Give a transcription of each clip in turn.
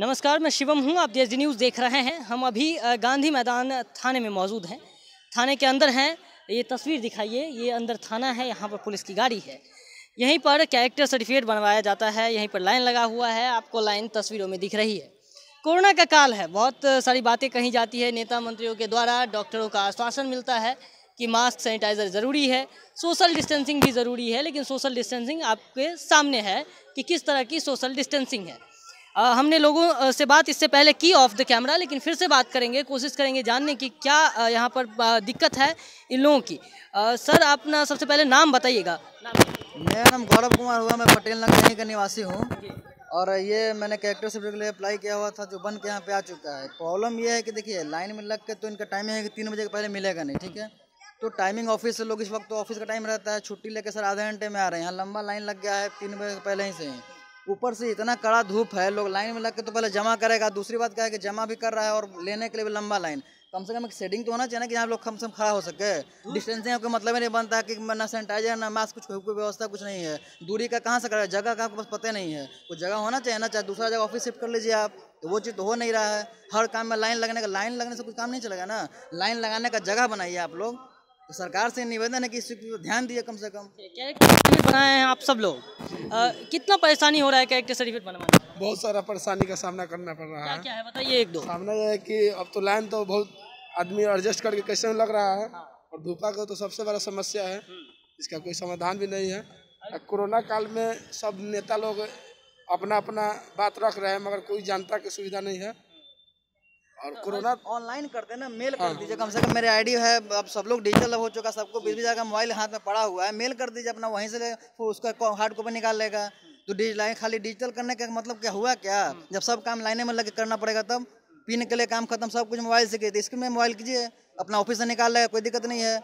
नमस्कार मैं शिवम हूँ आप डी न्यूज़ देख रहे हैं हम अभी गांधी मैदान थाने में मौजूद हैं थाने के अंदर हैं ये तस्वीर दिखाइए ये अंदर थाना है यहाँ पर पुलिस की गाड़ी है यहीं पर कैरेक्टर सर्टिफिकेट बनवाया जाता है यहीं पर लाइन लगा हुआ है आपको लाइन तस्वीरों में दिख रही है कोरोना का काल है बहुत सारी बातें कही जाती है नेता मंत्रियों के द्वारा डॉक्टरों का आश्वासन मिलता है कि मास्क सैनिटाइज़र ज़रूरी है सोशल डिस्टेंसिंग भी ज़रूरी है लेकिन सोशल डिस्टेंसिंग आपके सामने है कि किस तरह की सोशल डिस्टेंसिंग है हमने लोगों से बात इससे पहले की ऑफ द कैमरा लेकिन फिर से बात करेंगे कोशिश करेंगे जानने की क्या यहाँ पर दिक्कत है इन लोगों की सर अपना सबसे पहले नाम बताइएगा मेरा नाम गौरव कुमार हुआ मैं पटेल नगर का निवासी हूँ और ये मैंने कैरेक्टर सिफ्ट के लिए अप्लाई किया हुआ था जो बन के यहाँ पे आ चुका है प्रॉब्लम ये है कि देखिए लाइन में लग के तो इनका टाइमिंग है कि तीन बजे के पहले मिलेगा नहीं ठीक है तो टाइमिंग ऑफिस से लोग इस वक्त तो ऑफिस का टाइम रहता है छुट्टी लेकर सर आधे घंटे में आ रहे हैं यहाँ लंबा लाइन लग गया है तीन बजे पहले ही से ही ऊपर से इतना कड़ा धूप है लोग लाइन में लग के तो पहले जमा करेगा दूसरी बात क्या है कि जमा भी कर रहा है और लेने के लिए भी लंबा लाइन कम से कम एक सेटिंग तो होना चाहिए ना कि यहाँ लोग कम से कम खड़ा हो सके डिस्टेंसिंग हाँ। आपका मतलब ही नहीं बनता कि ना सैनिटाइजर ना मास्क कुछ कोई व्यवस्था कुछ नहीं है दूरी का कहाँ से कर जगह का आपको बस पता नहीं है वो जगह होना चाहिए ना चाहे दूसरा जगह ऑफिस शिफ्ट कर लीजिए आप तो वो चीज़ तो हो नहीं रहा है हर काम में लाइन लगने का लाइन लगने से कुछ काम नहीं चलेगा ना लाइन लगाने का जगह बनाइए आप लोग तो सरकार से निवेदन है कि इस पर ध्यान दिए कम से कम कैरेक्टर बनाए हैं आप सब लोग आ, कितना परेशानी हो रहा है कैरेक्टर सर्टिफिकेट बनवाने बहुत सारा परेशानी का सामना करना पड़ रहा है क्या क्या है बताइए एक दो सामना यह है कि अब तो लाइन तो बहुत आदमी एडजस्ट करके कैसे लग रहा है हाँ। और धूपा का तो सबसे बड़ा समस्या है हम्म। इसका कोई समाधान भी नहीं है कोरोना काल में सब नेता लोग अपना अपना बात रख रहे हैं मगर कोई जनता की सुविधा नहीं है और तो कोरोना ऑनलाइन करते ना मेल कर हाँ, दीजिए हाँ। कम से कम मेरे आईडी है अब सब लोग डिजिटल हो चुका सबको बीस बीस का मोबाइल हाथ में पड़ा हुआ है मेल कर दीजिए अपना वहीं से उसका हार्ड कॉपी निकाल लेगा तो डिजिटल खाली डिजिटल करने का मतलब क्या हुआ क्या हाँ। जब सब काम लाइने में लगे करना पड़ेगा तब पिन के लिए काम खत्म सब कुछ मोबाइल से किए थे इसके में मोबाइल कीजिए अपना ऑफिस से निकाल लेगा कोई दिक्कत नहीं है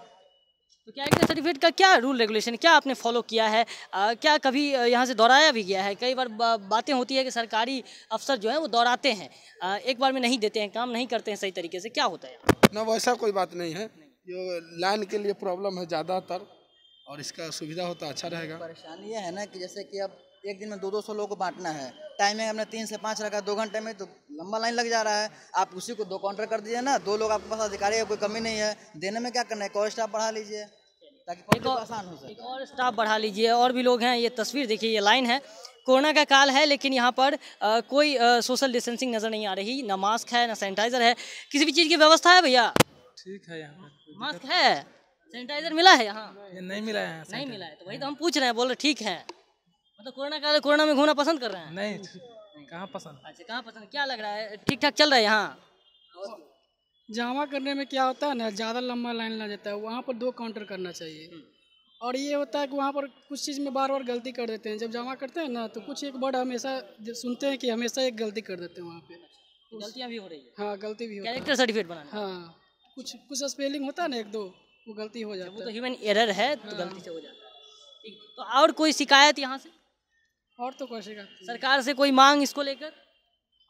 तो क्या इनका सर्टिफिकेट का क्या रूल रेगुलेशन क्या आपने फॉलो किया है आ, क्या कभी यहाँ से दोहराया भी गया है कई बार बातें होती है कि सरकारी अफसर जो है वो दोहराते हैं आ, एक बार में नहीं देते हैं काम नहीं करते हैं सही तरीके से क्या होता है ना वैसा कोई बात नहीं है जो लाइन के लिए प्रॉब्लम है ज़्यादातर और इसका सुविधा होता अच्छा रहेगा परेशानी है ना कि जैसे कि अब एक दिन में दो दो सौ लोगों को बांटना है टाइमिंग हमने तीन से पाँच रखा दो घंटे में तो लंबा लाइन लग जा रहा है आप उसी को दो काउंटर कर दीजिए ना दो लोग आपके पास अधिकारी है कोई कमी नहीं है देने में क्या करना है और स्टाफ बढ़ा लीजिए ताकि एक और आसान हो सके एक और स्टाफ बढ़ा लीजिए और भी लोग हैं ये तस्वीर देखिए ये लाइन है कोरोना का काल है लेकिन यहाँ पर आ, कोई आ, सोशल डिस्टेंसिंग नज़र नहीं आ रही ना मास्क है ना सैनिटाइज़र है किसी भी चीज़ की व्यवस्था है भैया ठीक है यहाँ मास्क है सैनिटाइजर मिला है यहाँ नहीं मिला है नहीं मिला है तो वही तो हम पूछ रहे हैं बोल रहे ठीक है मतलब कोरोना काल कोरोना में घूमना पसंद कर रहे हैं नहीं कहाँ पसंद अच्छा कहाँ पसंद क्या लग रहा है ठीक ठाक चल रहा है यहाँ जमा करने में क्या होता है ना ज़्यादा लंबा लाइन लग जाता है वहाँ पर दो काउंटर करना चाहिए हम्म। और ये होता है कि वहाँ पर कुछ चीज़ में बार बार गलती कर देते हैं जब जमा करते हैं ना तो कुछ एक बार हमेशा सुनते हैं कि हमेशा एक गलती कर देते हैं वहाँ पे अच्छा, गलतियाँ भी हो रही है हाँ गलती भी हो कैरेक्टर सर्टिफिकेट बना हाँ कुछ कुछ स्पेलिंग होता है ना एक दो वो गलती हो जाती तो है वो तो ह्यूमन एरर है तो हाँ। गलती से हो जाता है तो और कोई शिकायत यहाँ से और तो कोशिश सरकार से कोई मांग इसको लेकर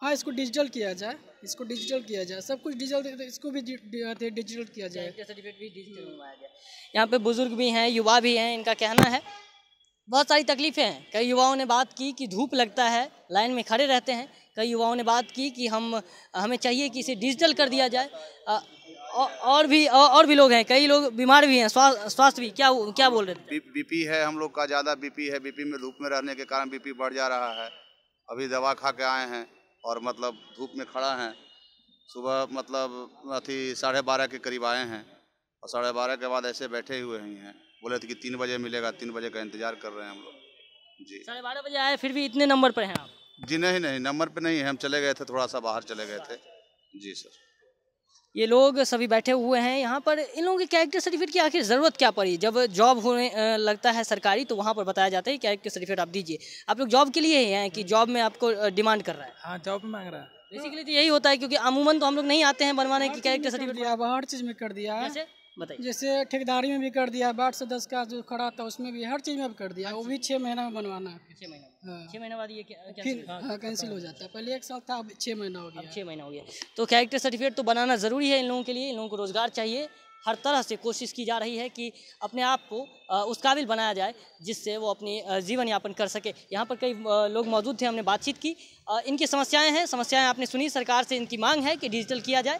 हाँ इसको डिजिटल किया जाए इसको डिजिटल किया जाए सब कुछ डिजिटल इसको भी डिजिटल किया जाए सर्टिफिकेट भी डिजिटल बनवाया यहाँ पे बुजुर्ग भी हैं युवा भी हैं इनका कहना है बहुत सारी तकलीफ़ें हैं कई युवाओं ने बात की कि धूप लगता है लाइन में खड़े रहते हैं कई युवाओं ने बात की कि हम हमें चाहिए कि इसे डिजिटल कर दिया जाए और भी और भी लोग हैं कई लोग बीमार भी हैं स्वास्थ्य भी क्या क्या बोल रहे थे बीपी है हम लोग का ज़्यादा बीपी है बीपी में धूप में रहने के कारण बीपी बढ़ जा रहा है अभी दवा खा के आए हैं और मतलब धूप में खड़ा हैं सुबह मतलब अथी साढ़े बारह के करीब आए हैं और साढ़े बारह के बाद ऐसे बैठे हुए ही हैं बोले थे कि तीन बजे मिलेगा तीन बजे का इंतजार कर रहे हैं हम लोग जी साढ़े बारह बजे आए फिर भी इतने नंबर पर हैं आप जी नहीं नहीं नंबर पर नहीं हम चले गए थे थोड़ा सा बाहर चले गए थे जी सर ये लोग सभी बैठे हुए हैं यहाँ पर इन लोगों के कैरेक्टर सर्टिफिकेट की आखिर ज़रूरत क्या पड़ी जब जॉब होने लगता है सरकारी तो वहाँ पर बताया जाता है कैरेक्टर सर्टिफिकेट आप दीजिए आप लोग जॉब के लिए ही हैं कि जॉब में आपको डिमांड कर रहा है हाँ जॉब मांग रहा है बेसिकली तो यही होता है क्योंकि अमूमन तो हम लोग नहीं आते हैं बनवाने की कैरेक्टर सर्टिफिकेट हर चीज़ में कर दिया बताइए जैसे ठेकेदारी में भी कर दिया है से दस का जो खड़ा था उसमें भी हर चीज़ में भी कर दिया वो भी छः महीना में बनवाना है छः महीना हाँ। छः महीने बाद ये कैंसिल हाँ, हो जाता है पहले एक साल था अब छः महीना हो गया छः महीना हो गया तो कैरेक्टर सर्टिफिकेट तो बनाना ज़रूरी है इन लोगों के लिए इन लोगों को रोज़गार चाहिए हर तरह से कोशिश की जा रही है कि अपने आप को उस काबिल बनाया जाए जिससे वो अपनी जीवन यापन कर सके यहाँ पर कई लोग मौजूद थे हमने बातचीत की इनकी समस्याएं हैं समस्याएं आपने सुनी सरकार से इनकी मांग है कि डिजिटल किया जाए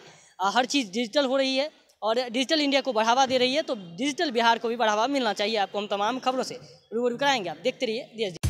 हर चीज़ डिजिटल हो रही है और डिजिटल इंडिया को बढ़ावा दे रही है तो डिजिटल बिहार को भी बढ़ावा मिलना चाहिए आपको हम तमाम खबरों से रूबरू कराएंगे आप देखते रहिए